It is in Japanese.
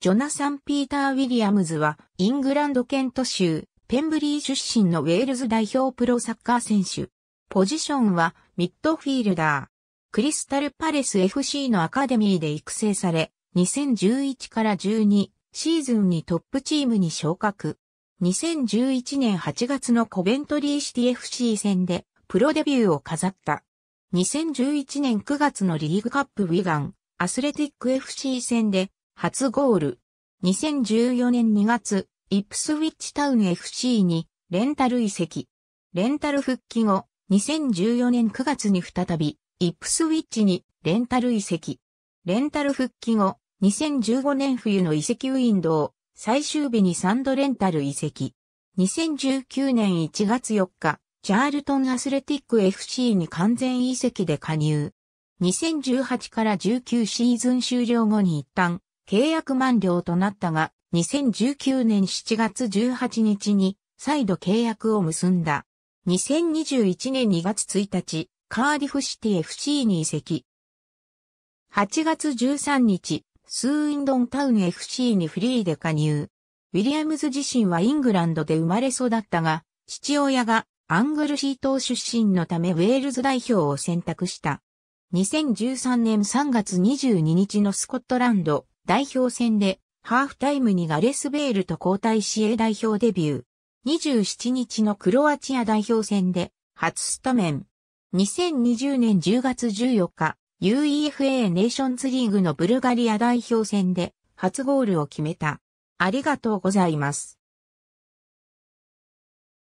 ジョナサン・ピーター・ウィリアムズは、イングランドケント州、ペンブリー出身のウェールズ代表プロサッカー選手。ポジションは、ミッドフィールダー。クリスタル・パレス FC のアカデミーで育成され、2011から12シーズンにトップチームに昇格。2011年8月のコベントリーシティ FC 戦でプロデビューを飾った。2011年9月のリーグカップウィガン、アスレティック FC 戦で初ゴール。2014年2月、イップスウィッチタウン FC にレンタル移籍。レンタル復帰後、2014年9月に再び、イップスウィッチにレンタル移籍。レンタル復帰後、2015年冬の移籍ウィンドウ、最終日に3度レンタル移籍。2019年1月4日、チャールトンアスレティック FC に完全移籍で加入。2018から19シーズン終了後に一旦、契約満了となったが、2019年7月18日に再度契約を結んだ。2021年2月1日、カーディフシティ FC に移籍。8月13日、スーインドンタウン FC にフリーで加入。ウィリアムズ自身はイングランドで生まれ育ったが、父親がアングルシー島出身のためウェールズ代表を選択した。2013年3月22日のスコットランド代表戦で、ハーフタイムにガレス・ベールと交代し A 代表デビュー。27日のクロアチア代表戦で、初スタメン。2020年10月14日、UEFA ネーションズリーグのブルガリア代表戦で、初ゴールを決めた。ありがとうございます。